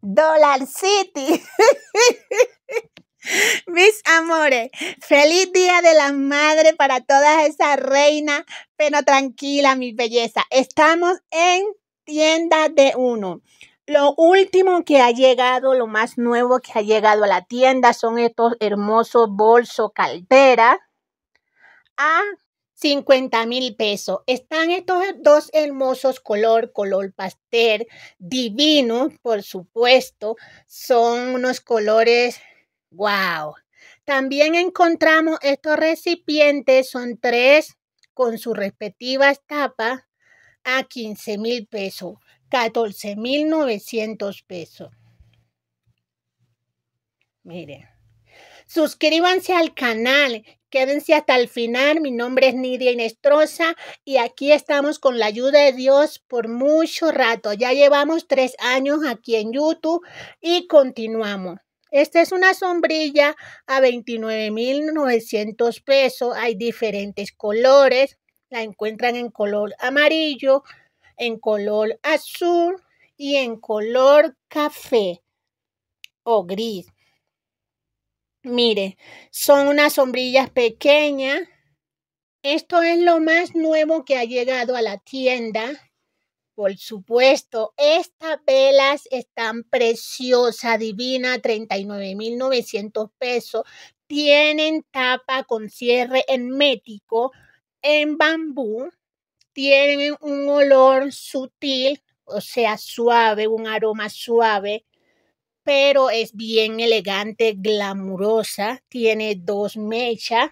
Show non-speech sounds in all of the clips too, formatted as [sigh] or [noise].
Dollar City. [laughs] Mis amores, feliz día de la madre para todas esas reinas, pero tranquila, mi belleza. Estamos en tienda de uno. Lo último que ha llegado, lo más nuevo que ha llegado a la tienda son estos hermosos bolsos calderas. a ah, 50 mil pesos. Están estos dos hermosos color, color pastel, divino, por supuesto. Son unos colores, wow. También encontramos estos recipientes, son tres con sus respectivas tapas a 15 mil pesos, 14 mil 900 pesos. Miren. Suscríbanse al canal. Quédense hasta el final. Mi nombre es Nidia Inestrosa y aquí estamos con la ayuda de Dios por mucho rato. Ya llevamos tres años aquí en YouTube y continuamos. Esta es una sombrilla a 29.900 pesos. Hay diferentes colores. La encuentran en color amarillo, en color azul y en color café o gris. Mire, son unas sombrillas pequeñas. Esto es lo más nuevo que ha llegado a la tienda. Por supuesto, estas velas están preciosas, divina, 39.900 pesos. Tienen tapa con cierre hermético en bambú. Tienen un olor sutil, o sea, suave, un aroma suave pero es bien elegante, glamurosa, tiene dos mechas.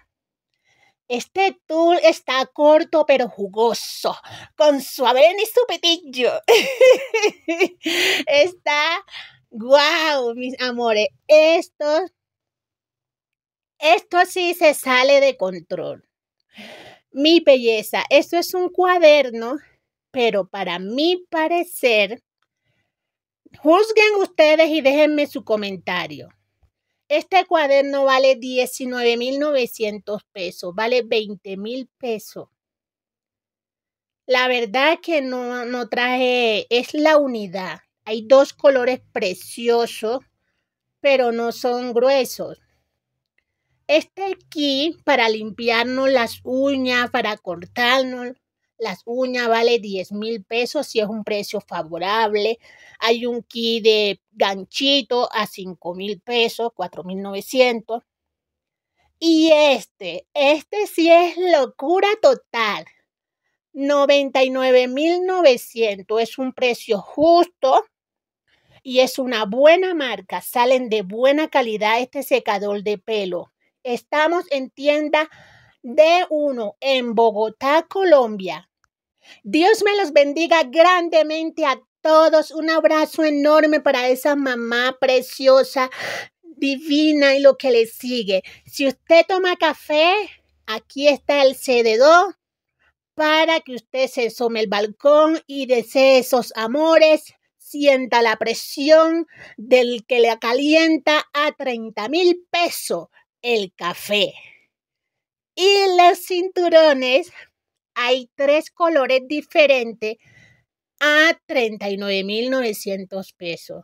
Este tul está corto pero jugoso, con suave y su [laughs] está wow, mis amores, esto esto sí se sale de control. Mi belleza, esto es un cuaderno, pero para mi parecer Juzguen ustedes y déjenme su comentario. Este cuaderno vale 19.900 pesos, vale 20.000 pesos. La verdad que no, no traje, es la unidad. Hay dos colores preciosos, pero no son gruesos. Este aquí para limpiarnos las uñas, para cortarnos, las uñas vale 10 mil pesos si es un precio favorable. Hay un kit de ganchito a 5 mil pesos, $4,900. mil Y este, este sí es locura total. 99.900 es un precio justo y es una buena marca. Salen de buena calidad este secador de pelo. Estamos en tienda D1 en Bogotá, Colombia. Dios me los bendiga grandemente a todos. Un abrazo enorme para esa mamá preciosa, divina y lo que le sigue. Si usted toma café, aquí está el cededor para que usted se some el balcón y desee esos amores, sienta la presión del que le calienta a 30 mil pesos el café. Y los cinturones, hay tres colores diferentes a 39.900 pesos.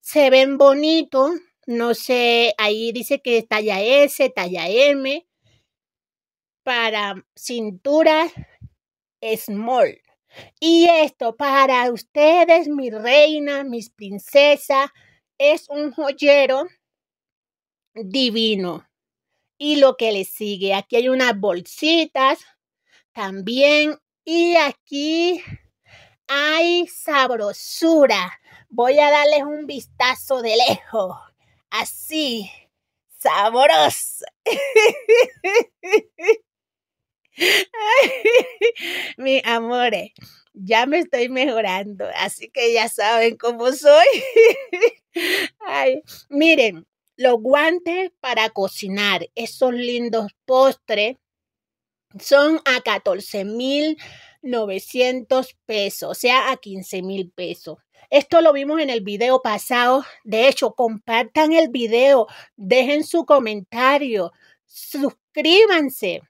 Se ven bonitos, no sé, ahí dice que es talla S, talla M, para cintura small. Y esto para ustedes, mi reina, mis princesas, es un joyero divino y lo que le sigue. Aquí hay unas bolsitas también y aquí hay sabrosura. Voy a darles un vistazo de lejos. Así, sabroso. [laughs] mi amores, ya me estoy mejorando, así que ya saben cómo soy. [laughs] Ay, miren, los guantes para cocinar esos lindos postres son a 14.900 pesos, o sea, a 15.000 pesos. Esto lo vimos en el video pasado. De hecho, compartan el video, dejen su comentario, suscríbanse.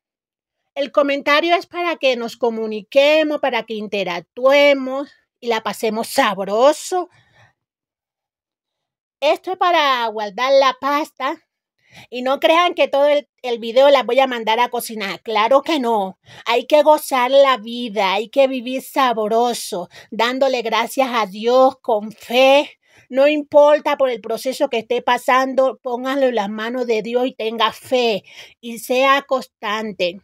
El comentario es para que nos comuniquemos, para que interactuemos y la pasemos sabroso. Esto es para guardar la pasta. Y no crean que todo el, video las voy a mandar a cocinar. Claro que no. Hay que gozar la vida, hay que vivir sabroso, dándole gracias a Dios con fe. No importa por el proceso que esté pasando, pónganlo en las manos de Dios y tenga fe y sea constante.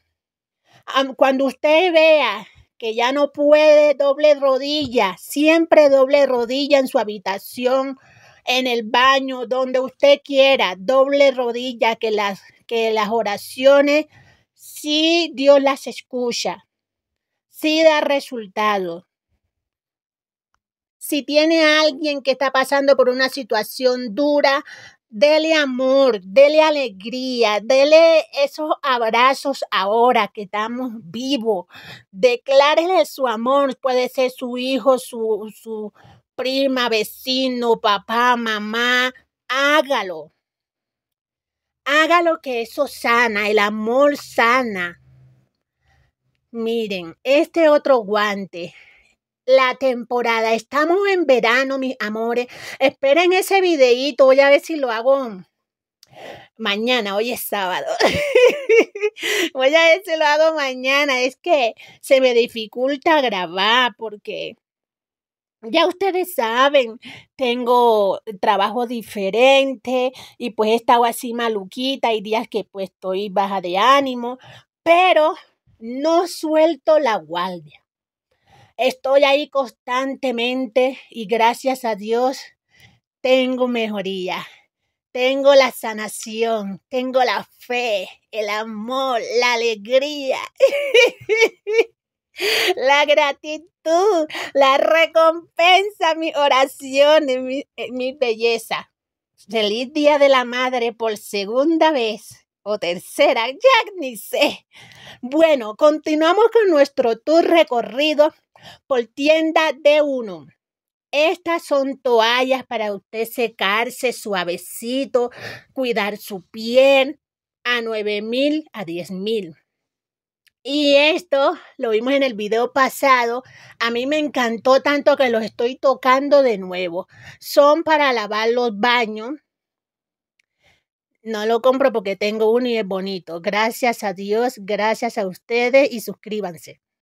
Cuando usted vea que ya no puede doble rodilla, siempre doble rodilla en su habitación en el baño, donde usted quiera, doble rodilla, que las, que las oraciones, si sí, Dios las escucha, si da resultados. Si tiene alguien que está pasando por una situación dura, dele amor, dele alegría, dele esos abrazos ahora que estamos vivos. Declárele su amor, puede ser su hijo, su, su, prima, vecino, papá, mamá, hágalo. Hágalo que eso sana, el amor sana. Miren, este otro guante. La temporada. Estamos en verano, mis amores. Esperen ese videíto. Voy a ver si lo hago mañana, hoy es sábado. [laughs] Voy a ver si lo hago mañana. Es que se me dificulta grabar porque ya ustedes saben, tengo trabajo diferente y pues he estado así maluquita, y días que pues estoy baja de ánimo, pero no suelto la guardia. Estoy ahí constantemente y gracias a Dios tengo mejoría. Tengo la sanación, tengo la fe, el amor, la alegría, [laughs] la gratitud Tú, la recompensa, mi oración, mi, mi belleza. Feliz Día de la Madre por segunda vez o tercera, ya ni sé. Bueno, continuamos con nuestro tour recorrido por tienda de uno. Estas son toallas para usted secarse suavecito, cuidar su piel a nueve mil a diez mil. Y esto lo vimos en el video pasado. A mí me encantó tanto que los estoy tocando de nuevo. Son para lavar los baños. No lo compro porque tengo uno y es bonito. Gracias a Dios, gracias a ustedes y suscríbanse.